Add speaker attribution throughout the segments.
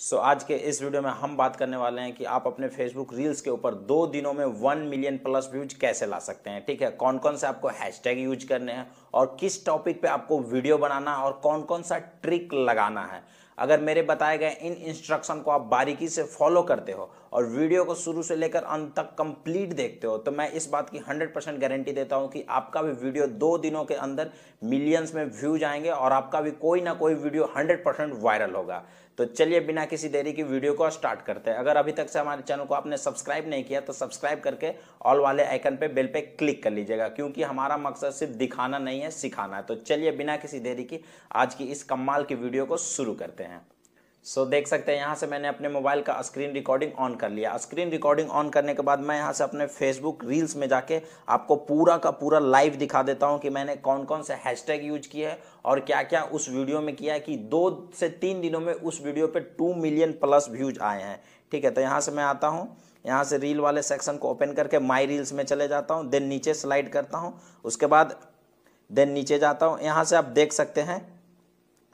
Speaker 1: सो so, आज के इस वीडियो में हम बात करने वाले हैं कि आप अपने फेसबुक रील्स के ऊपर दो दिनों में वन मिलियन प्लस व्यूज कैसे ला सकते हैं ठीक है कौन कौन से आपको हैशटैग यूज करने हैं और किस टॉपिक पे आपको वीडियो बनाना है और कौन कौन सा ट्रिक लगाना है अगर मेरे बताए गए इन इंस्ट्रक्शन को आप बारीकी से फॉलो करते हो और वीडियो को शुरू से लेकर अंत तक कंप्लीट देखते हो तो मैं इस बात की 100 परसेंट गारंटी देता हूं कि आपका भी वीडियो दो दिनों के अंदर मिलियंस में व्यूज आएंगे और आपका भी कोई ना कोई वीडियो 100 परसेंट वायरल होगा तो चलिए बिना किसी देरी की वीडियो को स्टार्ट करते हैं अगर अभी तक से हमारे चैनल को आपने सब्सक्राइब नहीं किया तो सब्सक्राइब करके ऑल वाले आइकन पे बेल पे क्लिक कर लीजिएगा क्योंकि हमारा मकसद सिर्फ दिखाना नहीं है सिखाना है तो चलिए बिना किसी देरी की आज की इस कमाल की वीडियो को शुरू करते हैं हैं सो so, देख सकते हैं यहाँ से मैंने अपने मोबाइल का स्क्रीन रिकॉर्डिंग ऑन कर लिया स्क्रीन रिकॉर्डिंग ऑन करने के बाद मैं यहाँ से अपने फेसबुक रील्स में जाके आपको पूरा का पूरा लाइव दिखा देता हूँ कि मैंने कौन कौन से हैशटैग यूज किए हैं और क्या क्या उस वीडियो में किया है कि दो से तीन दिनों में उस वीडियो पर टू मिलियन प्लस व्यूज आए हैं ठीक है तो यहाँ से मैं आता हूँ यहाँ से रील वाले सेक्शन को ओपन करके माई रील्स में चले जाता हूँ देन नीचे स्लाइड करता हूँ उसके बाद देन नीचे जाता हूँ यहाँ से आप देख सकते हैं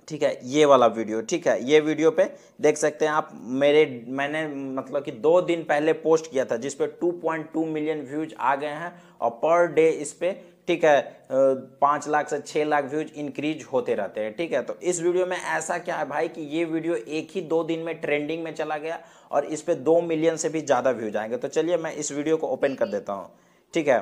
Speaker 1: ठीक है ये वाला वीडियो ठीक है ये वीडियो पे देख सकते हैं आप मेरे मैंने मतलब कि दो दिन पहले पोस्ट किया था जिसपे 2.2 मिलियन व्यूज आ गए हैं और पर डे इस पे ठीक है पाँच लाख से छः लाख व्यूज इंक्रीज होते रहते हैं ठीक है तो इस वीडियो में ऐसा क्या है भाई कि ये वीडियो एक ही दो दिन में ट्रेंडिंग में चला गया और इस पर दो मिलियन से भी ज़्यादा व्यूज आएंगे तो चलिए मैं इस वीडियो को ओपन कर देता हूँ ठीक है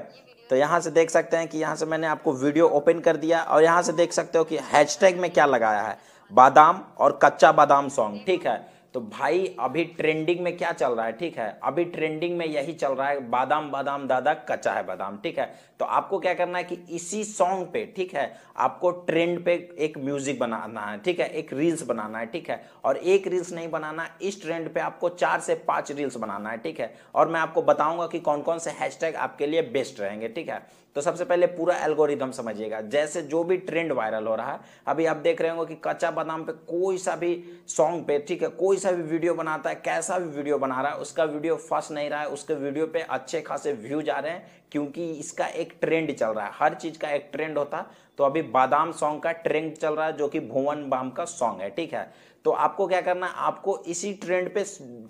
Speaker 1: तो यहाँ से देख सकते हैं कि यहाँ से मैंने आपको वीडियो ओपन कर दिया और यहाँ से देख सकते हो कि हैशटैग में क्या लगाया है बादाम और कच्चा बादाम सॉन्ग ठीक है तो भाई अभी ट्रेंडिंग में क्या चल रहा है ठीक है अभी ट्रेंडिंग में यही चल रहा है बादाम बादाम दादा कच्चा है बादाम ठीक है तो आपको क्या करना है कि इसी सॉन्ग पे ठीक है आपको ट्रेंड पे एक म्यूजिक बनाना है ठीक है एक रील्स बनाना है ठीक है और एक रील्स नहीं बनाना इस ट्रेंड पे आपको चार से पांच रील्स बनाना है ठीक है और मैं आपको बताऊंगा कि कौन कौन से हैशटैग आपके लिए बेस्ट रहेंगे ठीक है तो सबसे पहले पूरा एल्गोरिदम समझिएगा जैसे जो भी ट्रेंड वायरल हो रहा है अभी आप देख रहे होंगे कि कच्चा बादाम पे कोई सा भी सॉन्ग पे ठीक है कोई सा भी वीडियो बनाता है कैसा भी वीडियो बना रहा है उसका वीडियो फर्स्ट नहीं रहा है उसके वीडियो पे अच्छे खासे व्यूज आ रहे हैं क्योंकि इसका एक ट्रेंड चल रहा है हर चीज़ का एक ट्रेंड होता है तो अभी बादाम सॉन्ग का ट्रेंड चल रहा है जो कि भुवन बाम का सॉन्ग है ठीक है तो आपको क्या करना है आपको इसी ट्रेंड पे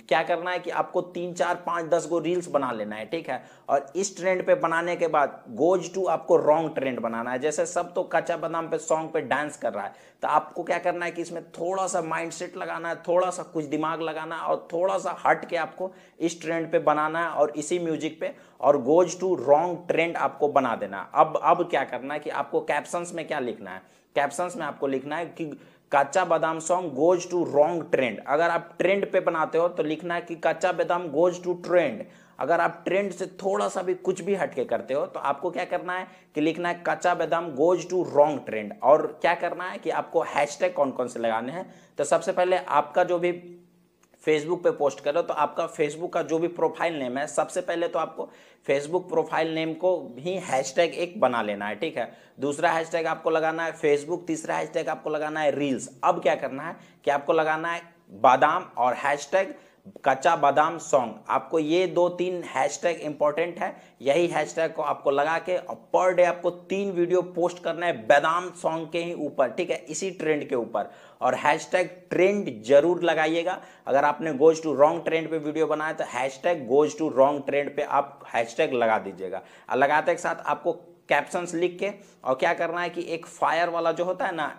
Speaker 1: क्या करना है कि आपको तीन चार पाँच दस गो रील्स बना लेना है ठीक है और इस ट्रेंड पे बनाने के बाद गोज टू आपको रॉन्ग ट्रेंड बनाना है जैसे सब तो कच्चा बादाम पे सॉन्ग पे डांस कर रहा है तो आपको क्या करना है कि इसमें थोड़ा सा माइंड सेट लगाना है थोड़ा सा कुछ दिमाग लगाना है और थोड़ा सा हट के आपको इस ट्रेंड पर बनाना है और इसी म्यूजिक पे और गोज टू रॉन्ग ट्रेंड आपको बना देना अब अब क्या करना है कि आपको कैप्शंस में क्या लिखना है कैप्शंस में आपको लिखना है कि कच्चा बादाम song goes to wrong trend अगर आप ट्रेंड पे बनाते हो तो लिखना है कि कच्चा बादाम गोज टू ट्रेंड अगर आप ट्रेंड से थोड़ा सा भी कुछ भी हटके करते हो तो आपको क्या करना है कि लिखना है कच्चा बादाम गोज टू रॉन्ग ट्रेंड और क्या करना है कि आपको हैशटैग कौन कौन से लगाने हैं तो सबसे पहले आपका जो भी फेसबुक पे पोस्ट कर रहे हो तो आपका फेसबुक का जो भी प्रोफाइल नेम है सबसे पहले तो आपको फेसबुक प्रोफाइल नेम को ही हैशटैग एक बना लेना है ठीक है दूसरा हैशटैग आपको लगाना है फेसबुक तीसरा हैशटैग आपको लगाना है रील्स अब क्या करना है कि आपको लगाना है बादाम और हैशटैग कच्चा बादाम सॉन्ग आपको ये दो तीन हैशटैग इंपॉर्टेंट है यही हैशटैग को आपको लगा के और पर डे आपको तीन वीडियो पोस्ट करना है बादाम सॉन्ग के ही ऊपर ठीक है इसी ट्रेंड के ऊपर और हैशटैग ट्रेंड जरूर लगाइएगा अगर आपने गोज टू रॉन्ग ट्रेंड पे वीडियो बनाया तो hashtag goes to wrong trend पे आप हैशटैग लगा दीजिएगा और लगाते के साथ आपको कैप्शंस लिख के और क्या करना है कि एक फायर वाला जो होता है ना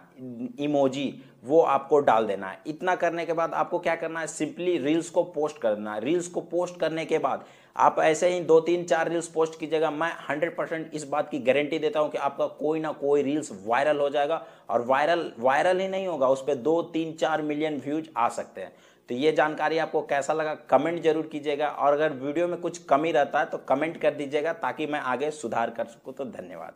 Speaker 1: इमोजी वो आपको डाल देना है इतना करने के बाद आपको क्या करना है सिंपली रील्स को पोस्ट कर देना है रील्स को पोस्ट करने के बाद आप ऐसे ही दो तीन चार रील्स पोस्ट कीजिएगा मैं हंड्रेड परसेंट इस बात की गारंटी देता हूं कि आपका कोई ना कोई रील्स वायरल हो जाएगा और वायरल वायरल ही नहीं होगा उस पर दो तीन चार मिलियन व्यूज आ सकते हैं तो ये जानकारी आपको कैसा लगा कमेंट जरूर कीजिएगा और अगर वीडियो में कुछ कमी रहता है तो कमेंट कर दीजिएगा ताकि मैं आगे सुधार कर सकूँ तो धन्यवाद